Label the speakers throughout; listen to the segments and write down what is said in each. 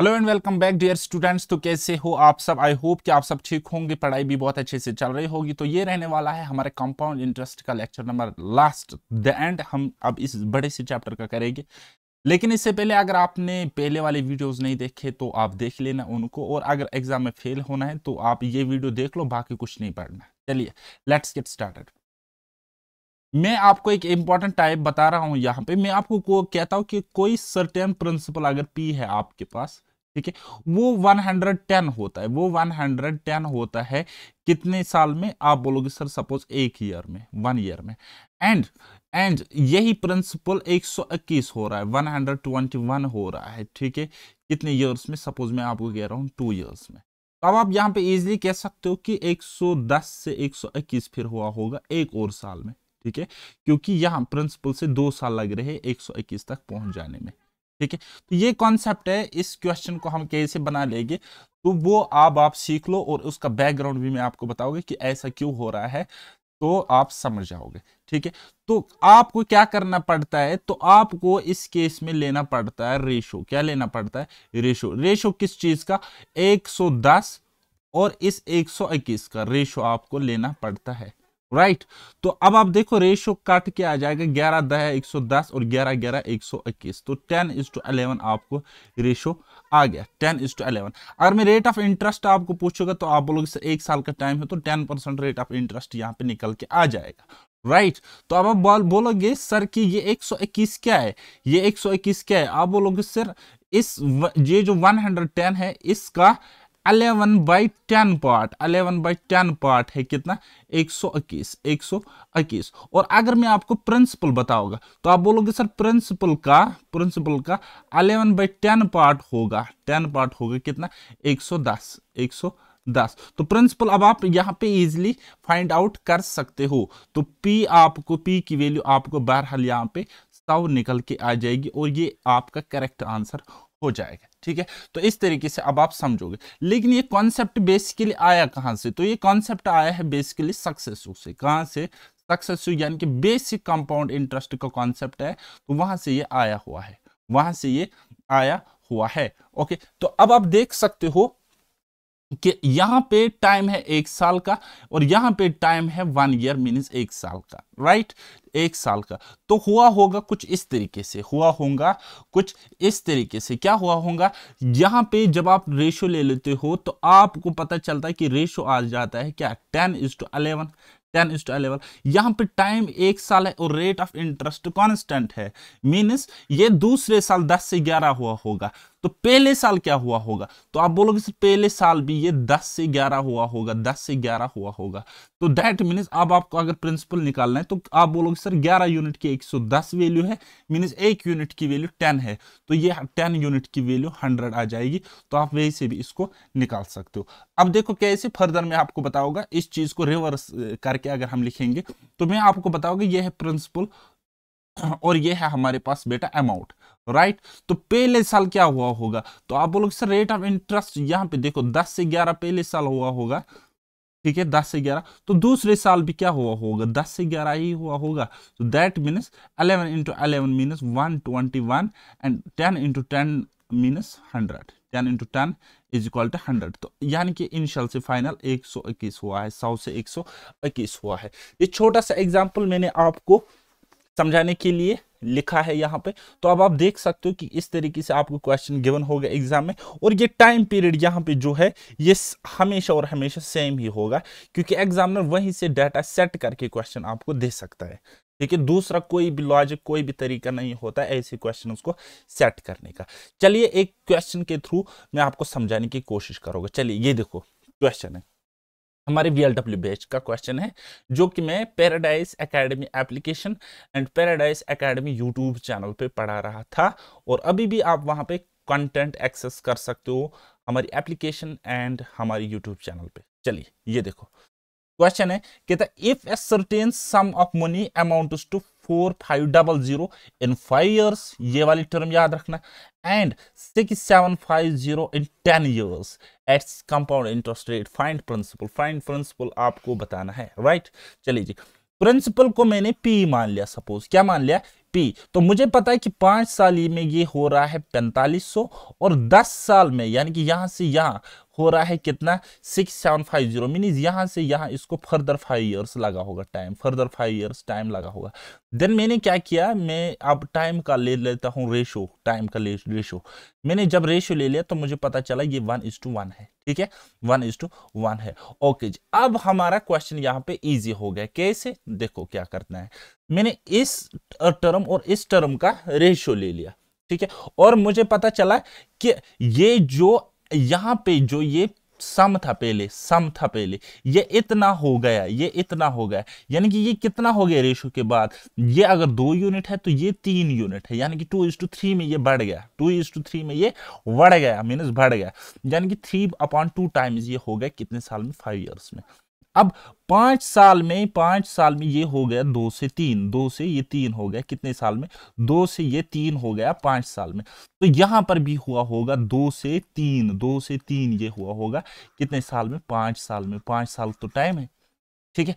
Speaker 1: Hello and welcome back dear students तो कैसे हो आप सब आई होप कि आप सब ठीक होंगे पढ़ाई भी बहुत अच्छे से चल रही होगी तो ये रहने वाला है हमारे कंपाउंड इंटरेस्ट का lecture number last the end हम अब इस बड़े से चैप्टर का करेंगे लेकिन इससे पहले अगर आपने पहले वाले वीडियोस नहीं देखे तो आप देख लेना उनको और अगर एग्जाम में फेल होना है तो आप ये वीडियो देख लो बाकी कुछ नहीं पढ़ना चलिए लेट्स गेट स्टार्टेड मैं आपको एक इंपॉर्टेंट टाइप बता रहा हूं यहाँ पे मैं आपको को कहता हूं कि कोई सर्टेन प्रिंसिपल अगर पी है आपके पास ठीक है वो 110 होता है वो 110 होता है कितने साल में आप बोलोगे सर सपोज एक ईयर में वन ईयर में एंड एंड यही प्रिंसिपल 121 हो रहा है 121 हो रहा है ठीक है कितने ईयर्स में सपोज मैं आपको कह रहा हूँ टू ईयर्स में तो अब आप यहाँ पे इजिली कह सकते हो कि 110 से 121 फिर हुआ होगा एक और साल में ठीक है क्योंकि यहाँ प्रिंसिपल से दो साल लग रहे हैं इक्कीस तक पहुंच जाने में ठीक है तो ये कॉन्सेप्ट है इस क्वेश्चन को हम कैसे बना लेंगे तो वो आप आप सीख लो और उसका बैकग्राउंड भी मैं आपको बताओगे कि ऐसा क्यों हो रहा है तो आप समझ जाओगे ठीक है तो आपको क्या करना पड़ता है तो आपको इस केस में लेना पड़ता है रेशो क्या लेना पड़ता है रेशो रेशो किस चीज का 110 और इस 121 का रेशो आपको लेना पड़ता है राइट तो अब आप देखो रेशो काट के आ जाएगा ग्यारह दह एक सौ दस और ग्यारह ग्यारह एक सौ इक्कीस तो टेन इज टू अलेवन आपको रेशो आ गया टेन इज टू अलेवन अगर मैं रेट ऑफ इंटरेस्ट आपको पूछूंगा तो आप बोलोगे सर एक साल का टाइम है तो ten percent rate of interest यहाँ पे निकल के आ जाएगा राइट right. तो अब आप बोल बोलोगे सर कि ये 121 क्या है ये 121 क्या है आप बोलोगे सर इस ये जो 110 है इसका eleven by ten part eleven by ten part है कितना एक सौ इक्कीस एक सौ इक्कीस और अगर मैं आपको प्रिंसिपल बताऊंगा तो आप बोलोगे सर प्रिंसिपल का प्रिंसिपल का अलेवन बाई टेन पार्ट होगा टेन पार्ट होगा कितना एक सौ दस एक सौ दस तो प्रिंसिपल अब आप यहाँ पे इजिली फाइंड आउट कर सकते हो तो पी आपको पी की वैल्यू आपको बहरहाल यहाँ पे सौ निकल के आ जाएगी और ये आपका करेक्ट आंसर हो जाएगा ठीक है तो इस तरीके से अब आप समझोगे लेकिन ये कॉन्सेप्ट बेसिकली आया कहाँ से तो ये कॉन्सेप्ट आया है बेसिकली सक्सेस से कहाँ से सक्सेस यानी कि बेसिक कंपाउंड इंटरेस्ट का कॉन्सेप्ट है तो वहां से ये आया हुआ है वहां से ये आया हुआ है ओके तो अब आप देख सकते हो कि यहां पे टाइम है एक साल का और यहां पे टाइम है वन ईयर मीनस एक साल का राइट एक साल का तो हुआ होगा कुछ इस तरीके से हुआ होगा कुछ इस तरीके से क्या हुआ होगा यहां पे जब आप रेशो ले लेते हो तो आपको पता चलता है कि रेशो आ जाता है क्या ten is to eleven ten is to eleven यहां पर टाइम एक साल है और रेट ऑफ इंटरेस्ट कॉन्स्टेंट है मीनस ये दूसरे साल दस से ग्यारह हुआ होगा तो पहले साल क्या हुआ होगा तो आप बोलोगे सर पहले साल भी ये 10 से 11 हुआ होगा 10 से 11 हुआ होगा तो दैट मीनस अब आपको अगर प्रिंसिपल निकालना है तो आप बोलोगे सर 11 यूनिट की 110 वैल्यू है मीनस एक यूनिट की वैल्यू 10 है तो ये 10 यूनिट की वैल्यू 100 आ जाएगी तो आप वही से भी इसको निकाल सकते हो अब देखो कैसे फर्दर में आपको बताऊंगा इस चीज को रिवर्स करके अगर हम लिखेंगे तो मैं आपको बताऊंगा ये है प्रिंसिपल और ये है हमारे पास बेटा अमाउंट राइट right? तो पहले साल क्या हुआ होगा तो आप बोलोगे सर रेट ऑफ इंटरेस्ट यहाँ पे देखो 10 से 11 पहले साल हुआ होगा ठीक है 10 से 11 तो दूसरे साल भी क्या हुआ होगा 10 से 11 ही हुआ होगा तो that means 11 into eleven means one twenty one and 10 into ten मीनस hundred ten into ten is equal to hundred तो यानी कि इनिशियल से फाइनल एक सौ इक्कीस हुआ है सौ से एक सौ इक्कीस हुआ है ये छोटा सा एग्जाम्पल मैंने आपको समझाने के लिए लिखा है यहाँ पे तो अब आप देख सकते हो कि इस तरीके से आपको क्वेश्चन गिवन होगा एग्जाम में और ये टाइम पीरियड यहाँ पे जो है ये हमेशा और हमेशा सेम ही होगा क्योंकि एग्जामिनर वहीं से डाटा सेट करके क्वेश्चन आपको दे सकता है है दूसरा कोई भी लॉजिक कोई भी तरीका नहीं होता ऐसे क्वेश्चन को सेट करने का चलिए एक क्वेश्चन के थ्रू मैं आपको समझाने की कोशिश करूंगा चलिए ये देखो क्वेश्चन है हमारे एल बी बेच का क्वेश्चन है जो कि मैं paradise academy application and paradise academy YouTube channel पे पढ़ा रहा था और अभी भी आप वहाँ पे कंटेंट एक्सेस कर सकते हो हमारी एप्लीकेशन एंड हमारी यूट्यूब चैनल पे चलिए ये देखो क्वेश्चन है कहता if a certain sum of money amount to four five double zero in five years ये वाली टर्म याद रखना and six seven five zero in ten years at compound interest rate find principal find principal आपको बताना है right right? चलिए जी principal को मैंने पी मान लिया सपोज क्या मान लिया पी तो मुझे पता है कि पांच साल में ये हो रहा है पैंतालीस सौ और दस साल में यानी कि यहां से यहां हो रहा है कितना six seven five zero means यहाँ से यहाँ इसको फर्दर फाइव ईयर्स लगा होगा time further five years time लगा होगा देन मैंने क्या किया मैं अब टाइम का ले लेता हूँ रेशो टाइम का ले रेशो मैंने जब रेशो ले लिया तो मुझे पता चला ये वन इज टू वन है ठीक है वन इज टू वन है ओके जी अब हमारा क्वेश्चन यहाँ पे ईजी हो गया कैसे देखो क्या करना है मैंने इस टर्म और इस टर्म का रेशियो ले लिया ठीक है और मुझे पता चला कि ये जो यहाँ पे जो ये सम था पहले सम था पहले ये इतना हो गया ये इतना हो गया यानी कि ये कितना हो गया रेशो के बाद ये अगर दो यूनिट है तो ये तीन यूनिट है यानी कि टू इज टू थ्री में ये बढ़ गया टू इज टू थ्री में ये बढ़ गया मीनस बढ़ गया यानी कि थ्री अपॉन टू टाइम्स ये हो गया कितने साल में फाइव ईयर्स में अब पांच साल में पांच साल में ये हो गया दो से तीन दो से ये तीन हो गया कितने साल में दो से ये तीन हो गया पांच साल में तो यहां पर भी हुआ होगा दो से तीन दो से तीन ये हुआ होगा कितने साल में पांच साल में पांच साल तो टाइम है ठीक है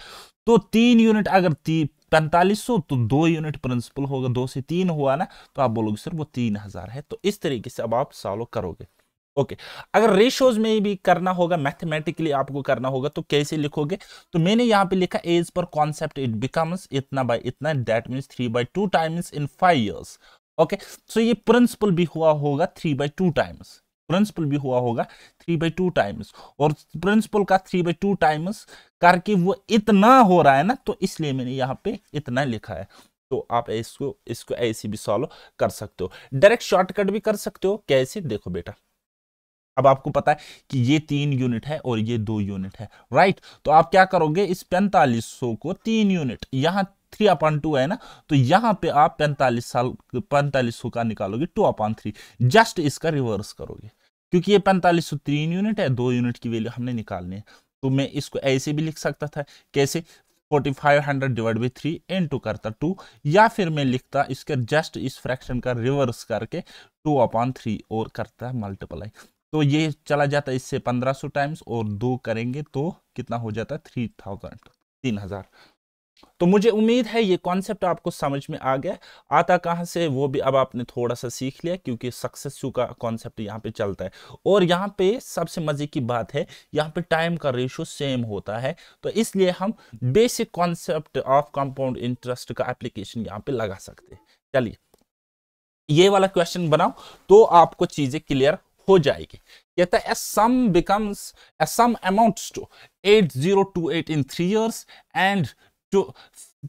Speaker 1: तो तीन यूनिट अगर ती, पैंतालीस सौ तो दो यूनिट प्रिंसिपल होगा दो से तीन हुआ ना तो आप बोलोगे सर वो तीन हजार है तो इस तरीके से अब आप सॉल्व करोगे ओके okay. अगर रेशोज में भी करना होगा मैथमेटिकली आपको करना होगा तो कैसे लिखोगे तो मैंने यहाँ पे लिखा एज पर कॉन्सेप्ट इट बिकम्स इतना बाय इतना that means three by two times in five years okay so ये प्रिंसिपल भी हुआ होगा three by two times principal भी हुआ होगा थ्री बाई टू टाइम्स और प्रिंसिपल का थ्री बाई टू टाइम्स करके वो इतना हो रहा है ना तो इसलिए मैंने यहाँ पे इतना लिखा है तो आप इसको इसको ऐसे भी सॉल्व कर सकते हो डायरेक्ट शॉर्टकट भी कर सकते हो कैसे देखो बेटा अब आपको पता है कि ये तीन यूनिट है और ये दो यूनिट है राइट तो आप क्या करोगे इस पैंतालीस सौ को तीन यूनिट यहाँ थ्री अपॉन टू है ना तो यहाँ पे आप पैंतालीस साल पैंतालीस सौ का निकालोगे टू अपॉन थ्री जस्ट इसका रिवर्स करोगे क्योंकि ये पैंतालीस सौ तो तीन यूनिट है दो यूनिट की वैल्यू हमने निकालनी है तो मैं इसको ऐसे भी लिख सकता था कैसे forty five hundred divide by three into करता टू या फिर मैं लिखता इसके जस्ट इस फ्रैक्शन का रिवर्स करके टू अपॉन थ्री और करता मल्टीप्लाई तो ये चला जाता है इससे पंद्रह सौ टाइम्स और दो करेंगे तो कितना हो जाता है थ्री थाउजेंड तीन हजार तो मुझे उम्मीद है ये कॉन्सेप्ट आपको समझ में आ गया आता कहाँ से वो भी अब आपने थोड़ा सा सीख लिया क्योंकि सक्सेस का कॉन्सेप्ट यहाँ पे चलता है और यहाँ पे सबसे मज़े की बात है यहाँ पे टाइम का रेशो सेम होता है तो इसलिए हम basic concept of compound interest का एप्लीकेशन यहाँ पे लगा सकते हैं चलिए ये वाला क्वेश्चन बनाओ तो आपको चीज़ें क्लियर हो जाएगी कहता है sum becomes a sum amounts to 8028 in three years and to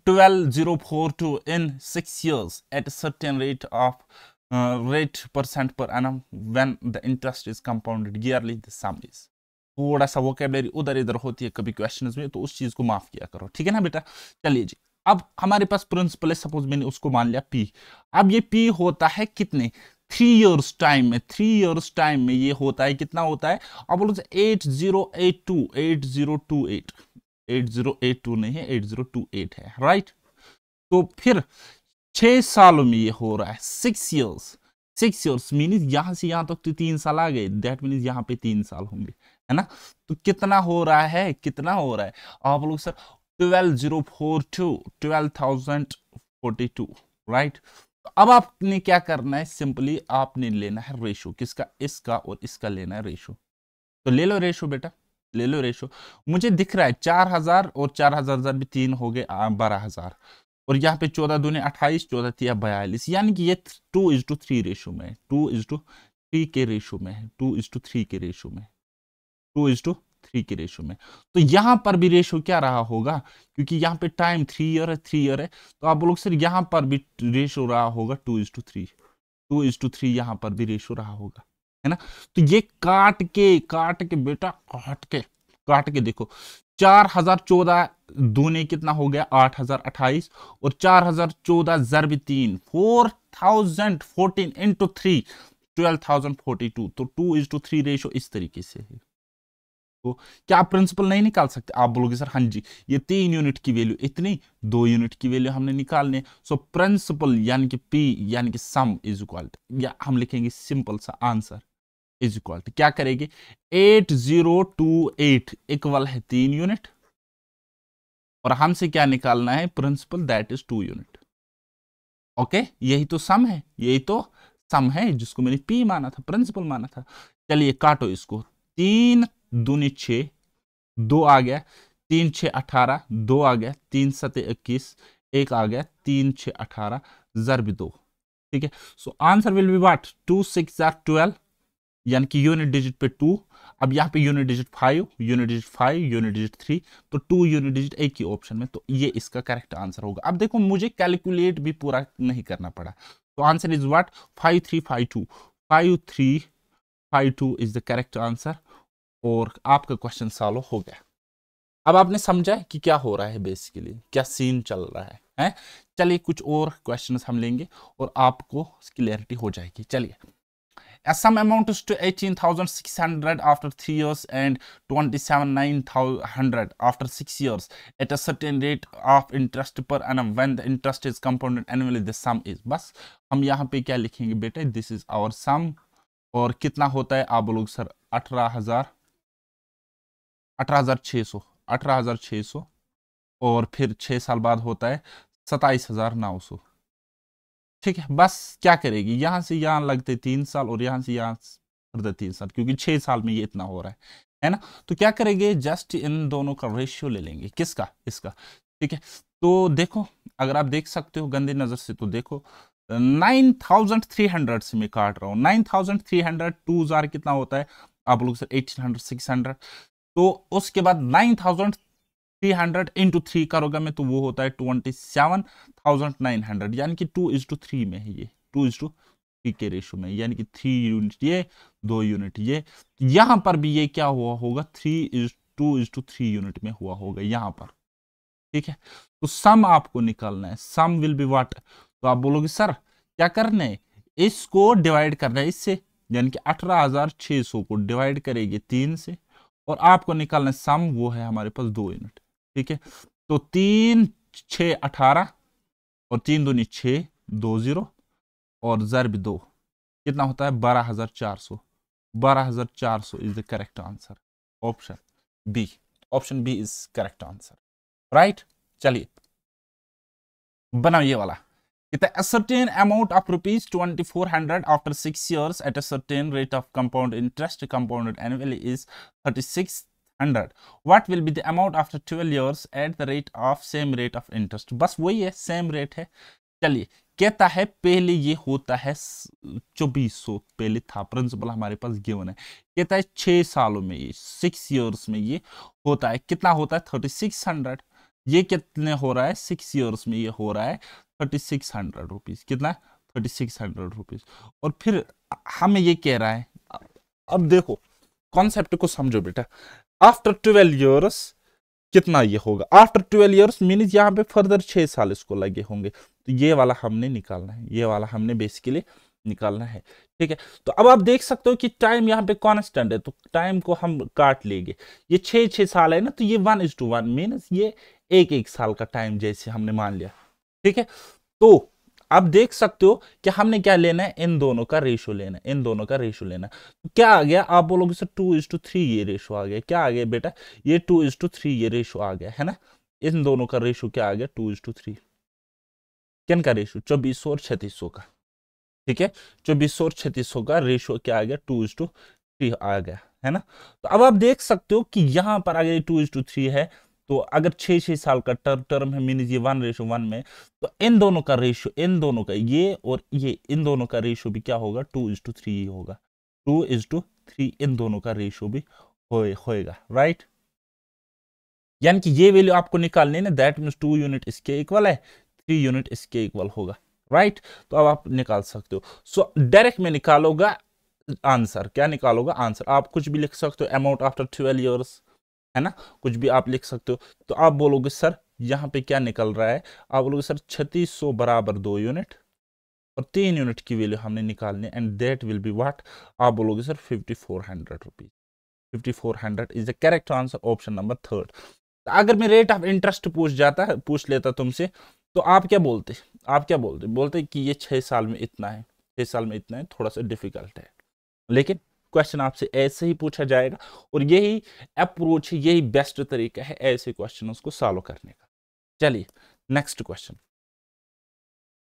Speaker 1: 12042 in six years at certain rate of rate percent per annum when the interest is compounded yearly the sum is थोड़ा सा vocabulary उधर इधर होती है कभी questions में तो उस चीज़ को माफ़ किया करो ठीक है ना बेटा चलिए जी अब हमारे पास प्रिंसिपल है सपोज मैंने उसको मान लिया पी अब ये पी होता है कितने थ्री ईयर्स टाइम में थ्री ईयर्स टाइम में ये होता है कितना होता है आप बोलो eight zero eight two eight zero two eight eight zero eight two नहीं है एट जीरो टू एट है राइट तो फिर छः सालों में ये हो रहा है six years six years means यहाँ से यहाँ तक तो तीन साल आ गए दैट मीन्स यहाँ पे तीन साल होंगे है ना तो कितना हो रहा है कितना हो रहा है आप लोग sir twelve zero four two twelve thousand forty two right अब आपने क्या करना है सिंपली आपने लेना है रेशो किसका इसका और इसका लेना है रेशो तो ले लो रेशो बेटा ले लो रेशो मुझे दिख रहा है चार हजार और चार हजार हजार भी तीन हो गए बारह हजार और यहाँ पे चौदह दूने अट्ठाईस चौदह तीन बयालीस यानी कि ये two is to three ratio में टू इज टू थ्री के रेशो में है टू इज टू थ्री के रेशो में टू इज टू थ्री के रेशो में तो यहाँ पर भी रेशो क्या रहा होगा क्योंकि यहाँ पे टाइम थ्री ईयर है थ्री ईयर है तो आप लोग सर यहाँ पर भी रेशो रहा होगा two is to three two is to three यहाँ पर भी रेशो रहा होगा है ना तो ये काट के काट के बेटा काट के काट के देखो चार हजार चौदह दूने कितना हो गया आठ हजार अट्ठाईस और चार हजार चौदह जरब तीन four thousand fourteen into three twelve thousand forty two तो two is to three ratio इस तरीके से है को क्या आप प्रिंसिपल नहीं निकाल सकते आप बोलोगे सर हाँ जी ये तीन यूनिट की वैल्यू इतनी दो यूनिट की वैल्यू हमने निकालने सो प्रिंसिपल यानी कि पी यानी कि सम इज इक्वल या हम लिखेंगे सिंपल सा आंसर इज इक्वल क्या करेगी eight zero two eight equal है तीन यूनिट और हमसे क्या निकालना है principal that is two unit okay यही तो सम है यही तो सम है जिसको मैंने पी माना था प्रिंसिपल माना था चलिए काटो इसको तीन दूनी छः दो आ गया तीन छः अठारह दो आ गया तीन सत इक्कीस एक आ गया तीन छः अठारह जरब दो ठीक है so answer will be what two six जार ट्वेल्व यानी कि यूनिट डिजिट पे टू अब यहाँ पे unit digit five unit digit five unit digit three तो टू यूनिट डिजिट एक ही ऑप्शन में तो ये इसका करेक्ट आंसर होगा अब देखो मुझे कैलकुलेट भी पूरा नहीं करना पड़ा तो answer is what five three five two five three five two is the correct answer और आपका क्वेश्चन सॉल्व हो गया अब आपने समझा है कि क्या हो रहा है बेसिकली क्या सीन चल रहा है हैं चलिए कुछ और क्वेश्चंस हम लेंगे और आपको क्लियरिटी हो जाएगी चलिए sum amount to eighteen Assam amounts to 18,600 after 3 years and 27,900 after 6 years at a certain rate of interest per annum when the interest is compounded annually the sum is बस हम यहाँ पे क्या लिखेंगे बेटे दिस इज आवर सम और कितना होता है आप लोग सर अठारह हजार अठारह हज़ार सौ अठारह हज़ार सौ और फिर छह साल बाद होता है सताइस हज़ार नौ सौ ठीक है बस क्या करेगी यहाँ से यहां लगते तीन साल और यहां से यहाँ तीन साल क्योंकि छह साल में ये इतना हो रहा है है ना तो क्या करेंगे जस्ट इन दोनों का रेशियो ले लेंगे किसका इसका ठीक है तो देखो अगर आप देख सकते हो गंदी नज़र से तो देखो 9,300 से मैं काट रहा हूँ 9,300 थाउजेंड थ्री हंड्रेड टू हजार कितना होता है आप लोग सर 1,800 600 तो उसके बाद nine thousand three hundred into three करोगे में तो वो होता है twenty seven thousand nine hundred यानी कि टू इज टू थ्री में है ये टू इज टू थ्री के रेशो में यानी कि थ्री यूनिट ये दो यूनिट ये यहाँ पर भी ये क्या हुआ होगा three is two is to three unit में हुआ होगा यहाँ पर ठीक है तो सम आपको निकालना है सम विल बी वाट तो आप बोलोगे सर क्या करना है इसको डिवाइड करना है इससे यानी कि अठारह हजार छह सौ को डिवाइड करेगी तीन से और आपको निकालना सम वो है हमारे पास दो यूनिट ठीक है तो तीन छ अठारह और तीन दूनी छ दो ज़ीरो और ज़रब दो कितना होता है बारह हज़ार चार सौ बारह हज़ार चार सौ is the correct answer option B option B is correct answer right चलिए बनाओ ये वाला With a certain amount of rupees 2400 after 6 years at a certain rate of compound interest compounded annually is 3600. What will be the amount after 12 years at the rate of same rate of interest? bas wahi hai same rate hai chaliye कहता है पहले ये होता है चौबीस सौ पहले था प्रिंसिपल हमारे पास गिवन है कहता है छः सालों में ये सिक्स ईयर्स में ये होता है कितना होता है थर्टी सिक्स हंड्रेड ये कितने हो रहा है सिक्स इयर्स में ये हो रहा है थर्टी सिक्स हंड्रेड रुपीज़ कितना है थर्टी सिक्स हंड्रेड रुपीज़ और फिर हमें ये कह रहा है अब देखो कॉन्सेप्ट को समझो बेटा आफ्टर ट्वेल्व ईयर्स कितना ये होगा आफ्टर ट्वेल्व ईयर्स मीन्स यहाँ पे फर्दर छः साल इसको लगे होंगे तो ये वाला हमने निकालना है ये वाला हमने बेसिकली निकालना है ठीक है तो अब आप देख सकते हो कि टाइम यहाँ पे कॉन्स्टेंट है तो टाइम को हम काट लेंगे ये छः छः साल है ना तो ये one is to one means ये एक एक साल का टाइम जैसे हमने मान लिया ठीक है तो आप देख सकते हो कि हमने क्या लेना है इन दोनों का रेशो लेना है इन दोनों का रेशो लेना है तो क्या आ गया आप बोलोगे sir two is to three ये रेशो आ गया क्या आ गया बेटा ये टू इज टू थ्री ये रेशो आ गया है ना इन दोनों का रेशो क्या आ गया टू इज टू थ्री किन का रेशो चौबीस और छत्तीस का ठीक है चौबीस और छत्तीस का रेशो क्या आ गया टू इज टू थ्री आ गया है ना तो अब आप देख सकते हो कि यहां पर आ गया टू इज टू थ्री है तो अगर छः छः साल का टर्म टर्म है मीन ये वन रेशो वन में तो इन दोनों का रेशो इन दोनों का ये और ये इन दोनों का रेशो भी क्या होगा टू इज टू थ्री ये होगा टू इज टू थ्री इन दोनों का रेशो भी होएगा राइट यानी कि ये वैल्यू आपको निकालनी है दैट मीन्स टू यूनिट इसके इक्वल है थ्री यूनिट इसके इक्वल होगा राइट तो अब आप निकाल सकते हो सो डायरेक्ट में निकालोगा आंसर क्या निकालोगा आंसर आप कुछ भी लिख सकते हो अमाउंट आफ्टर ट्वेल्व ईयर्स है ना कुछ भी आप लिख सकते हो तो आप बोलोगे सर यहाँ पे क्या निकल रहा है आप बोलोगे सर छत्तीस बराबर दो यूनिट और तीन यूनिट की वैल्यू हमने निकालनी and that will be what आप बोलोगे sir fifty four hundred rupees fifty four hundred is the correct answer option number third अगर मैं रेट ऑफ इंटरेस्ट पूछ जाता है पूछ लेता तुमसे तो आप क्या बोलते आप क्या बोलते बोलते कि ये छः साल में इतना है छः साल में इतना है थोड़ा सा डिफिकल्ट है लेकिन क्वेश्चन आपसे ऐसे ही पूछा जाएगा और यही अप्रोच है यही बेस्ट तरीका है ऐसे क्वेश्चन को सॉल्व करने का चलिए नेक्स्ट क्वेश्चन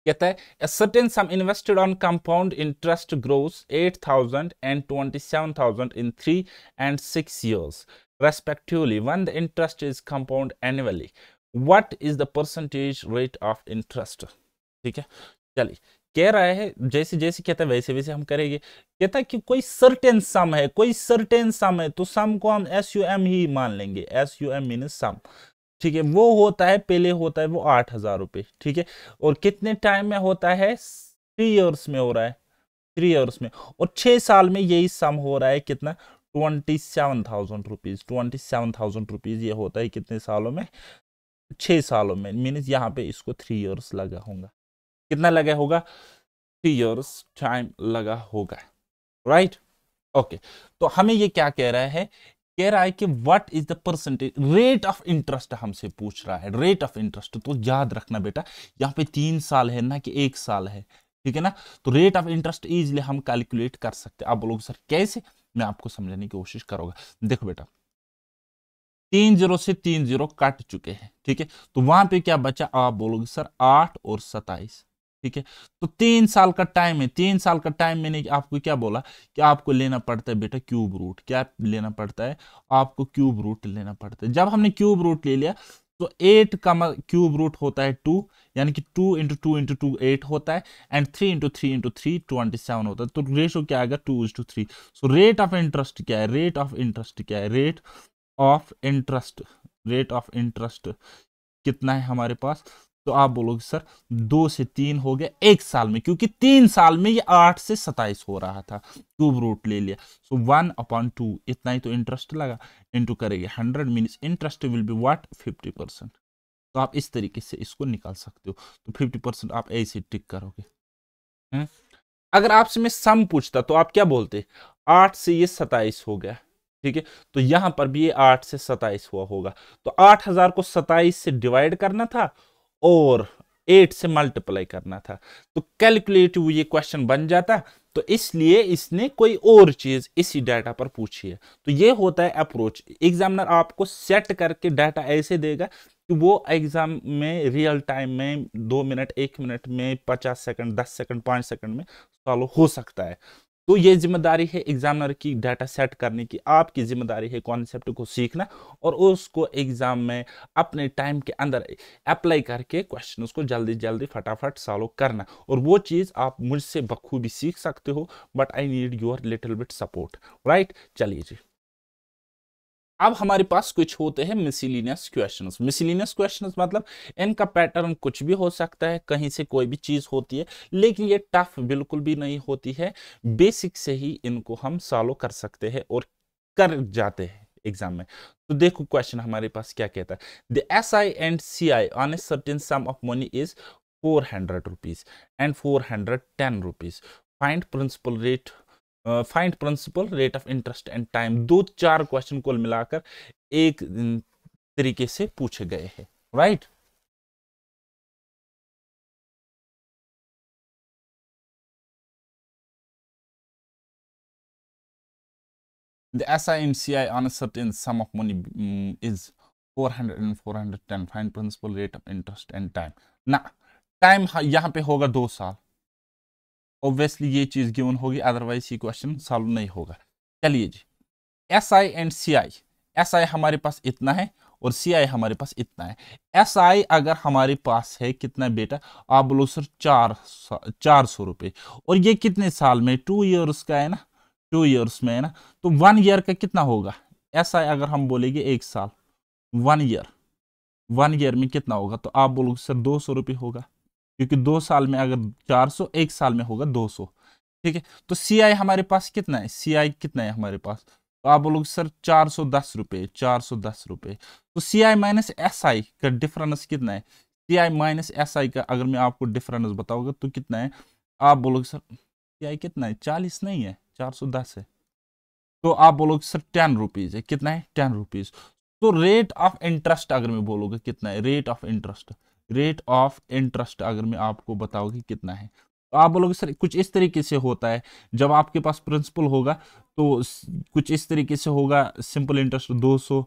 Speaker 1: कहता है certain sum invested on compound interest grows 8000 and 27000 in three and six years respectively when the interest is compound annually what is the percentage rate of interest ठीक है चलिए कह रहा है जैसे जैसे कहता है वैसे वैसे हम करेंगे कहता है कि कोई सर्टेन सम है कोई सर्टेन सम है तो सम को हम एस यू एम ही मान लेंगे S U M mean sum ठीक है वो होता है पहले होता है वो आठ हजार रुपये ठीक है और कितने टाइम में होता है थ्री ईयर्स में हो रहा है थ्री ईयर्स में और छः साल में यही सम हो रहा है कितना twenty seven thousand rupees twenty seven thousand rupees ये होता है कितने सालों में छः सालों में मीनस यहाँ पे इसको थ्री ईयर्स लगा होगा कितना लगा होगा थ्री ईयर्स टाइम लगा होगा राइट right? Okay okay. तो हमें ये क्या कह रहा है कह रहा है कि what is the percentage rate of interest हमसे पूछ रहा है रेट ऑफ इंटरेस्ट तो याद रखना बेटा यहाँ पे तीन साल है ना कि एक साल है ठीक है ना तो रेट ऑफ इंटरेस्ट इजिली हम कैलकुलेट कर सकते हैं आप बोलोगे सर कैसे मैं आपको समझाने की कोशिश करूंगा देखो बेटा तीन जीरो से तीन जीरो कट चुके हैं ठीक है तो वहां पे क्या बचा आप बोलोगे सर आठ और सताइस ठीक है तो तीन साल का टाइम है तीन साल का टाइम मैंने आपको क्या बोला कि आपको लेना पड़ता है बेटा क्यूब रूट क्या लेना पड़ता है आपको क्यूब रूट लेना पड़ता है जब हमने क्यूब रूट ले लिया तो एट का क्यूब रूट होता है टू यानी कि two into two into two eight होता है and three into three into three twenty seven होता है तो रेशो क्या आएगा two is to three so rate of interest क्या है रेट ऑफ इंटरेस्ट क्या है rate of interest rate of interest कितना है हमारे पास तो आप बोलोगे सर दो से तीन हो गया एक साल में क्योंकि तीन साल में ये आठ से सताइस हो रहा था क्यूब रूट ले लिया सो वन अपॉन टू इतना ही तो इंटरेस्ट लगा इंटू करेंगे hundred means interest will be what fifty percent तो आप इस तरीके से इसको निकाल सकते हो तो फिफ्टी परसेंट आप ऐसे टिक करोगे है? हम्म? अगर आपसे मैं सम पूछता तो आप क्या बोलते आठ से ये सताइस हो गया ठीक है तो यहां पर भी ये आठ से सताइस हुआ होगा तो आठ हजार को सताइस से डिवाइड करना था और एट से मल्टीप्लाई करना था तो कैलकुलेटिव ये क्वेश्चन बन जाता तो इसलिए इसने कोई और चीज इसी डाटा पर पूछी है तो ये होता है अप्रोच एग्जामिनर आपको सेट करके डाटा ऐसे देगा कि वो एग्जाम में रियल टाइम में दो मिनट एक मिनट में पचास सेकंड दस सेकंड पांच सेकंड में सॉल्व हो सकता है तो ये जिम्मेदारी है एग्जामिनर की डाटा सेट करने की आपकी जिम्मेदारी है कॉन्सेप्ट को सीखना और उसको एग्जाम में अपने टाइम के अंदर अप्लाई करके क्वेश्चन को जल्दी जल्दी फटाफट सॉल्व करना और वो चीज़ आप मुझसे बखूबी सीख सकते हो but I need your little bit support right चलिए जी अब हमारे पास कुछ होते हैं मिसिलिनियस क्वेश्चंस मिसिलिनियस क्वेश्चंस मतलब इनका पैटर्न कुछ भी हो सकता है कहीं से कोई भी चीज होती है लेकिन ये टफ बिल्कुल भी नहीं होती है बेसिक से ही इनको हम सॉल्व कर सकते हैं और कर जाते हैं एग्जाम में तो देखो क्वेश्चन हमारे पास क्या कहता है the S I and C I on a certain sum of money is four hundred rupees and four hundred ten rupees find principal rate find principal rate of interest and time दो चार question को मिलाकर एक तरीके से पूछे गए हैं right right? The SIMCI uncertain sum of money um, is 400 and 410. Find principal rate of interest and time. Now, time यहाँ पे होगा दो साल ऑब्वियसली ये चीज़ गिवन होगी अदरवाइज ये क्वेश्चन सॉल्व नहीं होगा चलिए जी S I and C I S I हमारे पास इतना है और सी आई हमारे पास इतना है एस आई अगर हमारे पास है कितना बेटा आप बोलो सर चार चार सौ रुपये और ये कितने साल में टू ईयर्स का है ना टू ईयर्स में है ना तो वन ईयर का कितना होगा एस आई अगर हम बोलेंगे एक साल वन ईयर वन ईयर में कितना होगा तो आप बोलोगे सर दो सौ रुपये होगा क्योंकि दो साल में अगर 400 एक साल में होगा 200 ठीक है तो सी आई हमारे पास कितना है सी आई कितना है हमारे पास तो आप बोलोगे सर चार सौ दस रुपये चार सौ दस रुपये तो C I minus S I का डिफरेंस कितना है C I minus S I का अगर मैं आपको डिफरेंस बताऊंगा तो कितना है आप बोलोगे सर सी आई कितना है चालीस नहीं है चार सौ दस है तो आप बोलोगे सर टेन रुपीज़ है कितना है टेन रुपीज़ तो रेट ऑफ इंटरेस्ट अगर मैं बोलोगे कितना है rate of interest rate of interest अगर मैं आपको बताऊँ कि कितना है तो आप बोलोगे सर कुछ इस तरीके से होता है जब आपके पास प्रिंसिपल होगा तो कुछ इस तरीके से होगा सिंपल इंटरेस्ट 200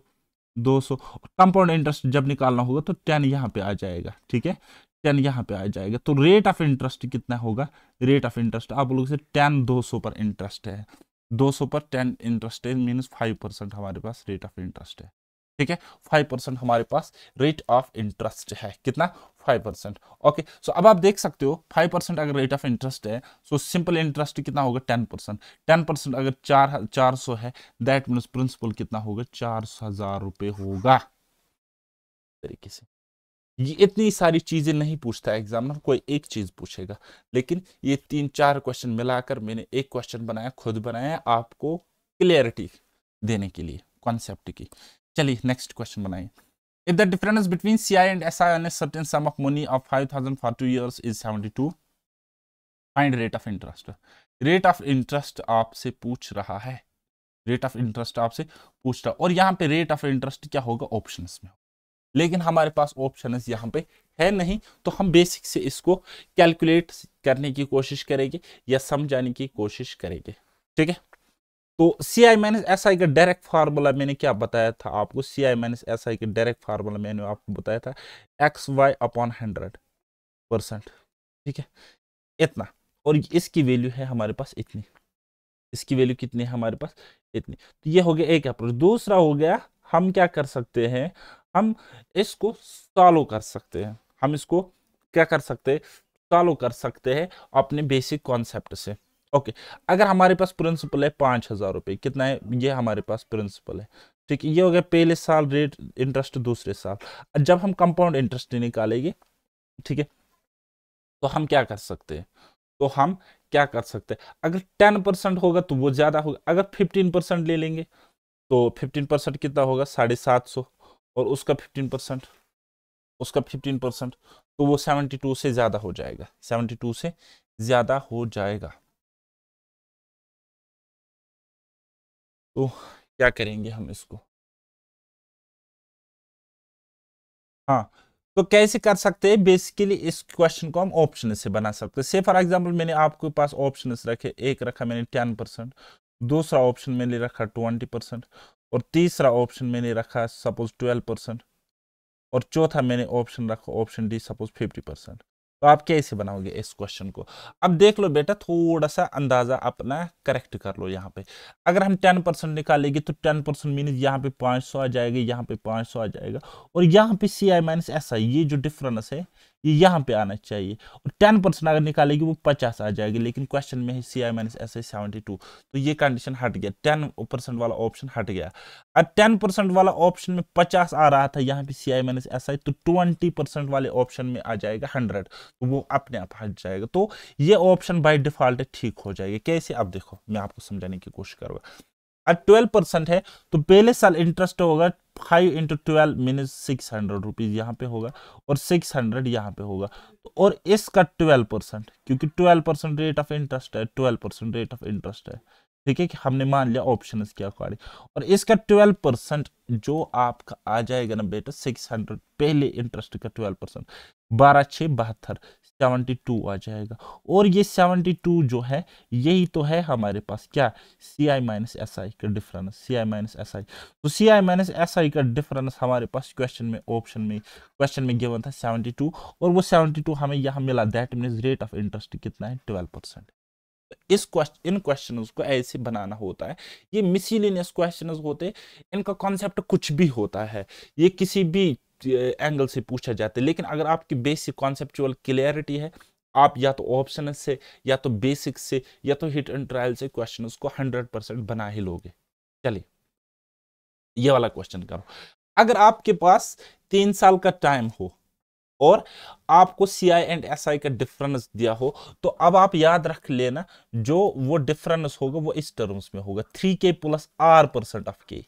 Speaker 1: 200 कंपाउंड इंटरेस्ट जब निकालना होगा तो टेन यहाँ पे आ जाएगा ठीक है टेन यहाँ पे आ जाएगा तो रेट ऑफ इंटरेस्ट कितना होगा रेट ऑफ इंटरेस्ट आप बोलोगे सर टेन दो सौ पर इंटरेस्ट है दो सौ पर टेन इंटरेस्ट है मीनस फाइव परसेंट हमारे पास रेट ऑफ इंटरेस्ट है ठीक है फाइव परसेंट हमारे पास रेट ऑफ इंटरेस्ट है कितना फाइव परसेंट ओके सो अब आप देख सकते हो फाइव परसेंट अगर रेट ऑफ इंटरेस्ट है सो सिंपल इंटरेस्ट कितना होगा टेन परसेंट टेन परसेंट अगर चार चार सौ है दैट मीन प्रिंसिपल कितना होगा चार सौ हजार रुपये होगा तरीके से ये इतनी सारी चीज़ें नहीं पूछता एग्जामिनर कोई एक चीज़ पूछेगा लेकिन ये तीन चार क्वेश्चन मिलाकर मैंने एक क्वेश्चन बनाया खुद बनाया आपको क्लियरिटी देने के लिए कॉन्सेप्ट की चलिए नेक्स्ट क्वेश्चन बनाइए if the difference between C I and S I on a certain sum of money of five thousand for two years is seventy two find rate of interest rate of interest आपसे पूछ रहा है rate of interest आपसे पूछ रहा और यहाँ पे रेट ऑफ इंटरेस्ट क्या होगा ऑप्शन में लेकिन हमारे पास ऑप्शन यहाँ पे है नहीं तो हम बेसिक से इसको कैलकुलेट करने की कोशिश करेंगे या समझाने की कोशिश करेंगे ठीक है तो C I minus S I का डायरेक्ट फार्मूला मैंने क्या बताया था आपको सी आई माइनस एस आई का डायरेक्ट फार्मूला मैंने आपको बताया था X Y upon hundred percent ठीक है इतना और इसकी वैल्यू है हमारे पास इतनी इसकी वैल्यू कितनी है हमारे पास इतनी तो ये हो गया एक अप्रोच दूसरा हो गया हम क्या कर सकते हैं हम इसको सॉलो कर सकते हैं हम इसको क्या कर सकते हैं सॉलो कर सकते हैं अपने बेसिक कॉन्सेप्ट से ओके अगर हमारे पास प्रिंसिपल है पाँच हज़ार रुपये कितना है ये हमारे पास प्रिंसिपल है ठीक है ये हो गया पहले साल रेट इंटरेस्ट दूसरे साल जब हम कंपाउंड इंटरेस्ट निकालेंगे ठीक है तो हम क्या कर सकते हैं तो हम क्या कर सकते हैं अगर टेन परसेंट होगा तो वो ज़्यादा होगा अगर फिफ्टीन परसेंट ले लेंगे तो फिफ्टीन परसेंट कितना होगा साढ़े सात सौ और उसका फिफ्टीन परसेंट उसका फिफ्टीन परसेंट तो वो सेवेंटी टू से ज़्यादा हो जाएगा सेवेंटी टू से ज़्यादा हो जाएगा तो क्या करेंगे हम इसको हाँ तो कैसे कर सकते हैं बेसिकली इस क्वेश्चन को हम ऑप्शन से बना सकते हैं से फॉर एग्जांपल मैंने आपके पास ऑप्शन रखे एक रखा मैंने टेन परसेंट दूसरा ऑप्शन मैंने रखा ट्वेंटी परसेंट और तीसरा ऑप्शन मैंने रखा सपोज ट्वेल्व परसेंट और चौथा मैंने ऑप्शन रखा option D suppose fifty percent तो आप कैसे बनाओगे इस क्वेश्चन को अब देख लो बेटा थोड़ा सा अंदाज़ा अपना करेक्ट कर लो यहाँ पे अगर हम टेन परसेंट निकालेंगे तो टेन परसेंट मीनस यहाँ पे पाँच सौ आ जाएगा यहाँ पे पाँच सौ आ जाएगा और यहाँ पे सी आई माइनस ऐसा ये जो डिफरेंस है ये यहाँ पे आना चाहिए और टेन परसेंट अगर निकालेगी वो पचास आ जाएगी लेकिन क्वेश्चन में है C I minus S I seventy two तो ये कंडीशन हट गया टेन परसेंट वाला ऑप्शन हट गया और टेन परसेंट वाला ऑप्शन में पचास आ रहा था यहाँ पे सी आई माइनस एस आई तो ट्वेंटी परसेंट वाले ऑप्शन में आ जाएगा हंड्रेड तो वो अपने आप हट जाएगा तो ये ऑप्शन बाई डिफॉल्ट ठीक हो जाएगा कैसे आप देखो मैं आपको समझाने की कोशिश करूँगा ट्वेल्व परसेंट है तो पहले साल इंटरेस्ट होगा five into twelve mean six hundred rupees यहाँ पे होगा और सिक्स हंड्रेड यहाँ पे होगा तो और इसका ट्वेल्व परसेंट क्योंकि twelve percent rate of interest है twelve percent rate of interest है ठीक है कि हमने मान लिया ऑप्शन के अकॉर्डिंग और इसका ट्वेल्व परसेंट जो आपका आ जाएगा ना बेटा सिक्स हंड्रेड पहले इंटरेस्ट का ट्वेल्व परसेंट बारह छः बहत्तर सेवेंटी टू आ जाएगा और ये सेवनटी टू जो है यही तो है हमारे पास क्या सी आई माइनस एस आई का difference C I minus S I तो C I minus S I का डिफरेंस हमारे पास क्वेश्चन में ऑप्शन में क्वेश्चन में गिवन था सेवनटी टू और वो सेवनटी टू हमें यहाँ मिला that means rate of interest कितना है ट्वेल्व परसेंट इस क्वेश्चन इन क्वेश्चन को ऐसे बनाना होता है ये मिसीलिनियस क्वेश्चन होते इनका कॉन्सेप्ट कुछ भी होता है ये किसी भी एंगल से पूछा जाता है लेकिन अगर आपकी बेसिक कॉन्सेप्चुअल क्लियरिटी है आप या तो ऑप्शन से या तो बेसिक से या तो हिट एंड ट्रायल से क्वेश्चन को हंड्रेड परसेंट बना ही लोगे चलिए ये वाला क्वेश्चन करो अगर आपके पास तीन साल का टाइम हो और आपको सी आई एंड एस आई का डिफरेंस दिया हो तो अब आप याद रख लेना जो वो डिफरेंस होगा वो इस टर्म्स में होगा three K plus R percent of K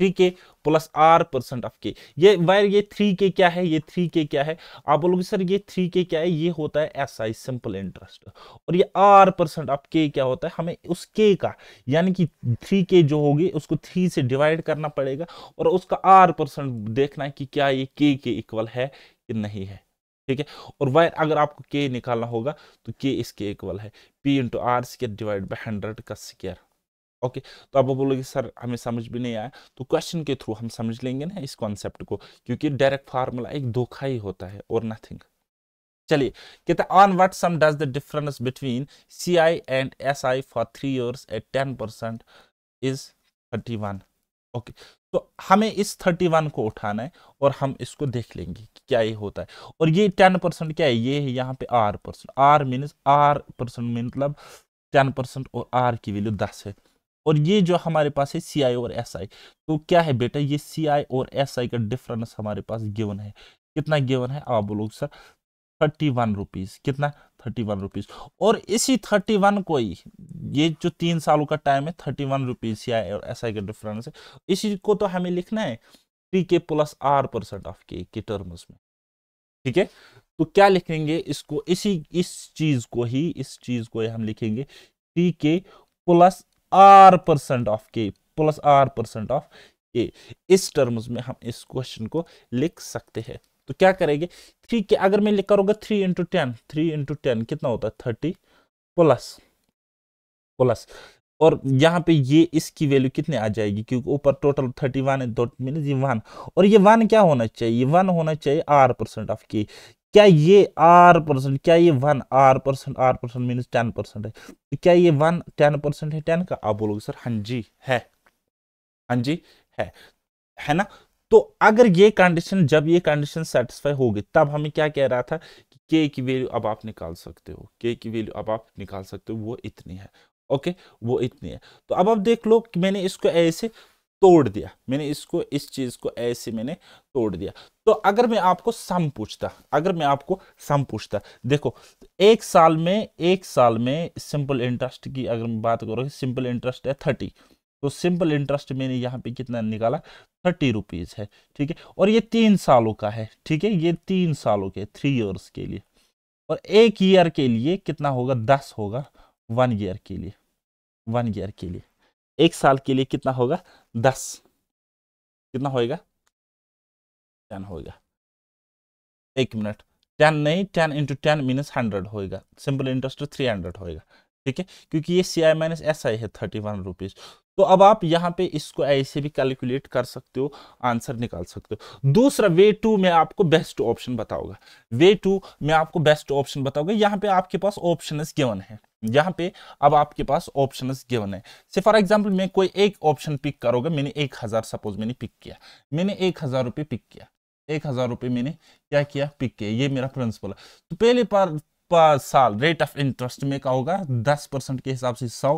Speaker 1: three K plus R percent of K ये वायर ये थ्री के क्या है ये थ्री के क्या है आप बोलोगे सर ये थ्री के क्या है ये होता है एस आई सिंपल इंटरेस्ट और ये आर परसेंट ऑफ के क्या होता है हमें उस के का यानी कि थ्री के जो होगी उसको थ्री से डिवाइड करना पड़ेगा और उसका आर परसेंट देखना है कि क्या ये के के इक्वल है कि नहीं है ठीक है और वायर अगर आपको के निकालना होगा तो के इसके इक्वल है P into R square divide by hundred का स्केयर ओके तो आप बोलोगे सर हमें समझ भी नहीं आया तो क्वेश्चन के थ्रू हम समझ लेंगे ना इस कॉन्सेप्ट को क्योंकि डायरेक्ट फार्मूला एक धोखा ही होता है और नथिंग चलिए कहते on what sum does the difference between C I and S I for three years at ten percent is thirty one okay तो हमें इस थर्टी वन को उठाना है और हम इसको देख लेंगे कि क्या ये होता है और ये टेन परसेंट क्या है ये है यहाँ पे R percent R means R percent मतलब टेन परसेंट और आर की वैल्यू दस है और ये जो हमारे पास है सी आई और एस आई तो क्या है बेटा ये सी आई और एस आई का डिफरेंस हमारे पास गिवन है कितना गिवन है आप बोलोग सर थर्टी वन रुपीज कितना थर्टी वन रुपीज और इसी थर्टी वन को ही ये जो तीन सालों का टाइम है थर्टी वन रुपीज या एस आई का डिफरेंस है इसी को तो हमें लिखना है T K plus R percent of के के टर्म्स में ठीक है तो क्या लिखेंगे इसको इसी इस चीज को ही इस चीज को ही हम लिखेंगे T K plus R percent of K plus R percent of K इस टर्म्स में हम इस क्वेश्चन को लिख सकते हैं तो क्या करेंगे थ्री के अगर मैं करूँगा three into ten three into ten कितना होता है थर्टी प्लस प्लस और यहाँ पे ये इसकी वैल्यू कितने आ जाएगी क्योंकि ऊपर टोटल थर्टी वन है दो मीन ये वन और ये वन क्या होना चाहिए ये वन होना चाहिए आर परसेंट ऑफ के क्या ये आर परसेंट क्या ये one R percent R percent means ten percent है तो क्या ये वन टेन परसेंट है टेन का आप बोलोगे सर हाँ जी है हाँ जी है है ना तो अगर ये कंडीशन जब ये कंडीशन सेटिस्फाई होगी तब हमें क्या कह रहा था कि के की वैल्यू अब आप निकाल सकते हो के की वैल्यू अब आप निकाल सकते हो वो इतनी है ओके वो इतनी है तो अब आप देख लो कि मैंने इसको ऐसे तोड़ दिया मैंने इसको इस चीज को ऐसे मैंने तोड़ दिया तो अगर मैं आपको सम पूछता अगर मैं आपको सम पूछता देखो एक साल में एक साल में सिंपल इंटरेस्ट की अगर मैं बात करूँ सिंपल इंटरेस्ट है थर्टी तो सिंपल इंटरेस्ट मैंने यहाँ पे कितना निकाला थर्टी रुपीज़ है ठीक है और ये तीन सालों का है ठीक है ये तीन सालों के थ्री इयर्स के लिए और एक ईयर के लिए कितना होगा दस होगा वन ईयर के लिए वन ईयर के लिए एक साल के लिए कितना होगा दस कितना होएगा टेन होएगा एक मिनट टेन नहीं टेन इंटू टेन मीनस हंड्रेड होएगा सिंपल इंटरेस्ट थ्री हंड्रेड होएगा ठीक है क्योंकि ये सी आई माइनस एस आई है थर्टी वन रुपीज़ तो अब आप यहाँ पे इसको ऐसे भी कैलकुलेट कर सकते हो आंसर निकाल सकते हो दूसरा वे टू में आपको बेस्ट ऑप्शन बताऊंगा वे टू में आपको बेस्ट ऑप्शन बताऊंगा यहाँ पे आपके पास ऑप्शन गेवन है यहाँ पे अब आपके पास ऑप्शन गेवन है से फॉर एग्जाम्पल मैं कोई एक ऑप्शन पिक करोगे मैंने एक हजार सपोज मैंने पिक किया मैंने एक हजार रुपये पिक किया एक हजार रुपये मैंने क्या किया पिक किया ये मेरा प्रिंसिपल है तो पहले पर पर साल रेट ऑफ इंटरेस्ट में क्या होगा दस परसेंट के हिसाब से सौ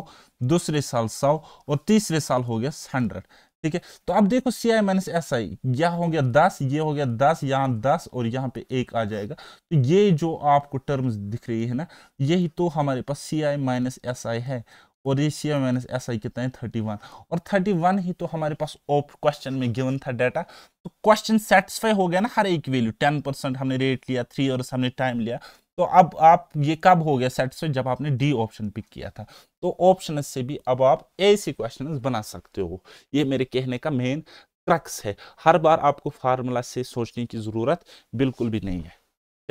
Speaker 1: दूसरे साल सौ और तीसरे साल हो गया हंड्रेड ठीक है तो अब देखो सी आई माइनस एस आई यह हो गया दस ये हो गया दस यहाँ दस और यहाँ पे एक आ जाएगा तो ये जो आपको टर्म्स दिख रही है ना यही तो हमारे पास सी आई माइनस एस आई है और ये सी आई माइनस एस आई कितना है थर्टी वन और थर्टी वन ही तो हमारे पास ओप क्वेश्चन में गिवन था डाटा तो क्वेश्चन सेटिस्फाई हो गया ना हर एक वैल्यू टेन परसेंट हमने रेट लिया थ्री और हमने टाइम लिया तो अब आप ये कब हो गया सेटिस्फाइड जब आपने डी ऑप्शन पिक किया था तो ऑप्शन से भी अब आप ऐसी क्वेश्चन बना सकते हो ये मेरे कहने का मेन क्रक्स है हर बार आपको फार्मूला से सोचने की जरूरत बिल्कुल भी नहीं है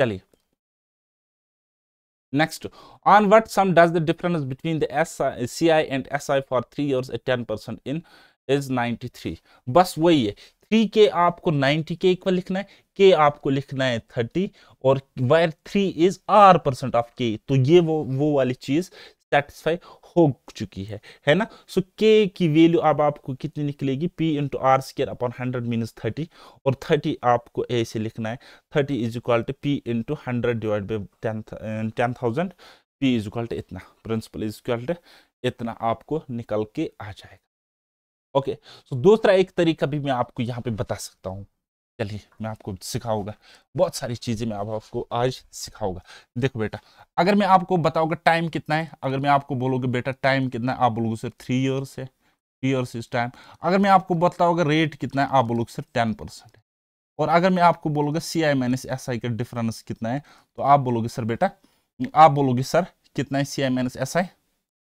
Speaker 1: चलिए sum does the difference between the S C I and S I for three year ten percent in is ninety three बस वही है थ्री के आपको नाइनटी के इक्वल लिखना है के आपको लिखना है थर्टी और वायर three is R percent of के तो ये वो वो वाली चीज सेटिस्फाई हो चुकी है है ना सो so, के की वैल्यू अब आपको कितनी निकलेगी P into R square upon hundred minus thirty और थर्टी आपको ऐसे लिखना है thirty is equal to P into hundred divide by ten thousand P is equal to इतना प्रिंसिपल इज इक्वल टू इतना आपको निकल के आ जाएगा ओके okay, सो so दूसरा एक तरीका भी मैं आपको यहाँ पे बता सकता हूँ चलिए मैं आपको सिखाऊंगा बहुत सारी चीज़ें मैं आपको आज सिखाऊंगा देखो बेटा अगर मैं आपको बताऊंगा टाइम कितना है अगर मैं आपको बोलोगे बेटा टाइम कितना है आप बोलोगे सर थ्री ईयर्स है थ्री ईयर्स इस टाइम अगर मैं आपको बताऊंगा रेट कितना है आप बोलोगे सर टेन परसेंट है और अगर मैं आपको बोलूँगा सी आई माइनस एस आई का डिफरेंस कितना है तो आप बोलोगे सर बेटा आप बोलोगे सर कितना है C I minus S I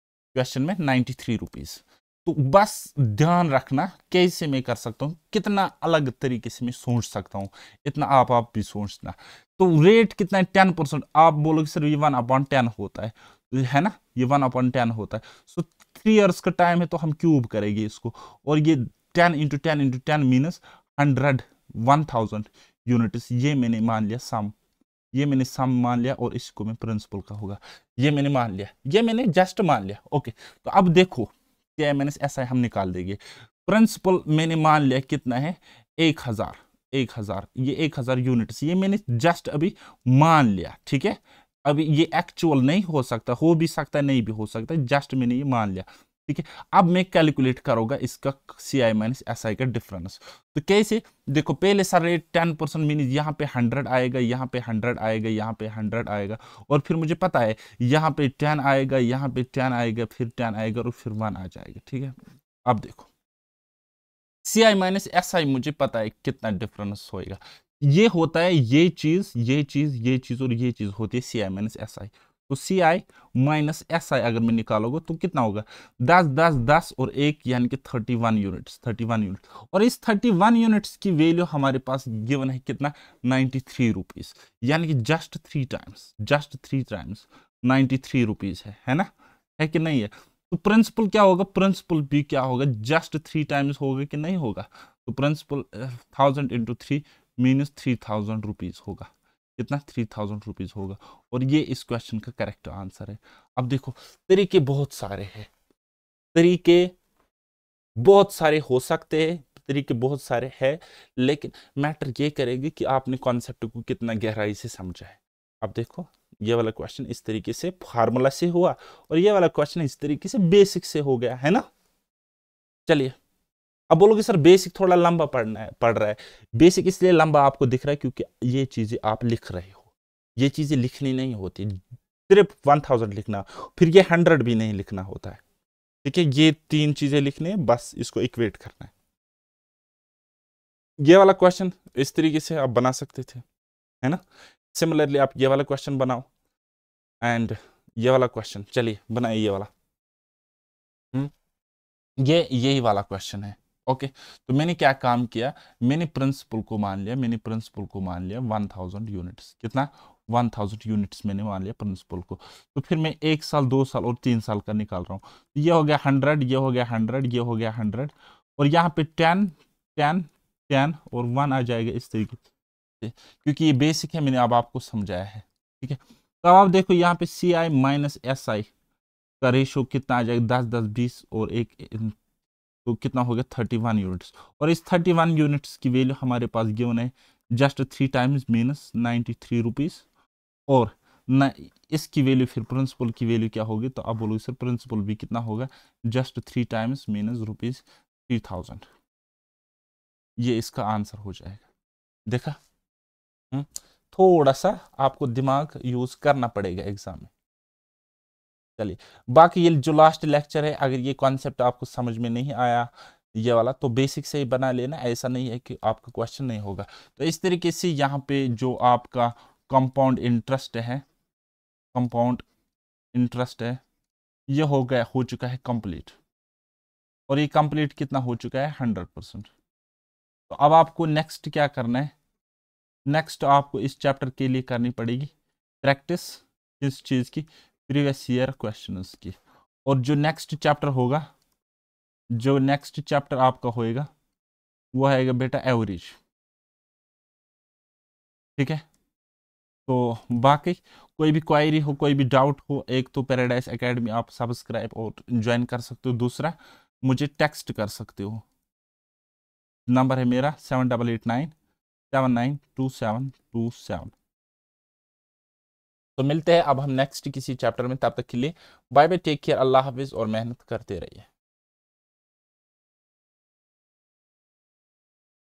Speaker 1: question में नाइन्टी थ्री रुपीज़ तो बस ध्यान रखना कैसे मैं कर सकता हूँ कितना अलग तरीके से मैं सोच सकता हूँ इतना आप आप भी सोचना तो रेट कितना है टेन परसेंट आप बोलोगे सर ये वन अपॉन टेन होता है तो है ना ये वन अपॉन टेन होता है सो थ्री ईयर्स का टाइम है तो हम क्यूब करेंगे इसको और ये ten into ten into ten मीनस hundred one thousand units ये मैंने मान लिया सम ये मैंने सम मान लिया और इसको मैं प्रिंसिपल का होगा ये मैंने मान लिया ये मैंने जस्ट मान लिया ओके तो अब देखो के आई माइनस एस हम निकाल देंगे प्रिंसिपल मैंने मान लिया कितना है एक हज़ार एक हज़ार ये एक हज़ार यूनिट ये मैंने जस्ट अभी मान लिया ठीक है अभी ये एक्चुअल नहीं हो सकता हो भी सकता नहीं भी हो सकता जस्ट मैंने ये मान लिया ठीक है अब मैं कैलकुलेट करूंगा इसका सी आई माइनस एस आई का डिफरेंस तो कैसे देखो पहले sir rate ten percent meaning यहाँ पे हंड्रेड आएगा यहाँ पे हंड्रेड आएगा यहाँ पे हंड्रेड आएगा और फिर मुझे पता है यहाँ पे टेन आएगा यहाँ पे टेन आएगा फिर टेन आएगा और फिर वन आ जाएगा ठीक है अब देखो सी आई माइनस एस आई मुझे पता है कितना डिफरेंस होएगा ये होता है ये चीज़ ये चीज़ ये चीज़ और ये चीज़ होती है C I minus S I तो सी आई माइनस एस आई अगर मैं निकालोगे तो कितना होगा दस दस दस और एक यानी कि thirty one units thirty one unit और इस थर्टी वन यूनिट्स की वैल्यू हमारे पास गिवन है कितना नाइन्टी थ्री रुपीज यानी कि just three times just three times ninety three rupees है है ना है कि नहीं है तो प्रिंसिपल क्या होगा प्रिंसिपल भी क्या होगा जस्ट थ्री टाइम्स होगा कि नहीं होगा तो principal thousand into three minus three thousand rupees होगा कितना थ्री थाउजेंड रुपीज़ होगा और ये इस क्वेश्चन का करेक्ट आंसर है अब देखो तरीके बहुत सारे हैं तरीके बहुत सारे हो सकते हैं तरीके बहुत सारे हैं लेकिन मैटर ये करेगी कि आपने कॉन्सेप्ट को कितना गहराई से समझा है अब देखो ये वाला क्वेश्चन इस तरीके से फार्मूला से हुआ और ये वाला क्वेश्चन इस तरीके से बेसिक से हो गया है ना चलिए अब बोलोगे सर बेसिक थोड़ा लंबा पढ़ना है पढ़ रहा है बेसिक इसलिए लंबा आपको दिख रहा है क्योंकि ये चीज़ें आप लिख रहे हो ये चीज़ें लिखनी नहीं होती सिर्फ वन थाउजेंड लिखना फिर ये हंड्रेड भी नहीं लिखना होता है ठीक है ये तीन चीज़ें लिखनी है बस इसको इक्वेट करना है ये वाला क्वेश्चन इस तरीके से आप बना सकते थे है ना सिमिलरली आप ये वाला क्वेश्चन बनाओ एंड ये वाला क्वेश्चन चलिए बनाइए ये वाला हुँ? हम्म, ये यही वाला क्वेश्चन है ओके तो मैंने क्या काम किया मैंने प्रिंसिपल को मान लिया मैंने प्रिंसिपल को मान लिया वन थाउजेंड यूनिट्स कितना वन थाउजेंड यूनिट्स मैंने मान लिया प्रिंसिपल को तो फिर मैं एक साल दो साल और तीन साल का निकाल रहा हूँ तो ये हो गया हंड्रेड ये हो गया हंड्रेड ये हो गया हंड्रेड और यहाँ पे टेन टेन टेन और वन आ जाएगा इस तरीके से क्योंकि ये बेसिक है मैंने अब आपको समझाया है ठीक है तो अब आप देखो यहाँ पे सी आई माइनस एस आई का रेशो कितना आ जाएगा दस दस बीस और एक तो कितना हो गया थर्टी वन यूनिट्स और इस थर्टी वन यूनिट्स की वैल्यू हमारे पास गिवन है just three times minus ninety three rupees और न इसकी वैल्यू फिर प्रिंसिपल की वैल्यू क्या होगी तो आप बोलोगे सर प्रिंसिपल भी कितना होगा just three times minus rupees three thousand ये इसका आंसर हो जाएगा देखा हुँ? हम्म? थोड़ा सा आपको दिमाग यूज़ करना पड़ेगा एग्ज़ाम में चलिए बाकी ये जो लास्ट लेक्चर है अगर ये कॉन्सेप्ट आपको समझ में नहीं आया ये वाला तो बेसिक से ही बना लेना ऐसा नहीं है कि आपका क्वेश्चन नहीं होगा तो इस तरीके से यहाँ पे जो आपका कंपाउंड इंटरेस्ट है कंपाउंड इंटरेस्ट है ये हो गया हो चुका है कंप्लीट और ये कंप्लीट कितना हो चुका है हंड्रेड परसेंट तो अब आपको नेक्स्ट क्या करना है नेक्स्ट आपको इस चैप्टर के लिए करनी पड़ेगी प्रैक्टिस इस चीज़ की प्रीवियस ईयर क्वेश्चन उसकी और जो नेक्स्ट चैप्टर होगा जो नेक्स्ट चैप्टर आपका होएगा वो आएगा बेटा एवरेज ठीक है तो बाकी कोई भी क्वायरी हो कोई भी डाउट हो एक तो पैराडाइज एकेडमी आप सब्सक्राइब और ज्वाइन कर सकते हो दूसरा मुझे टेक्स्ट कर सकते हो नंबर है मेरा seven double eight nine seven nine two seven two seven तो मिलते हैं अब हम नेक्स्ट किसी चैप्टर में तब तक के लिए बाय बाय टेक केयर अल्लाह हाफिज़ और मेहनत करते रहिए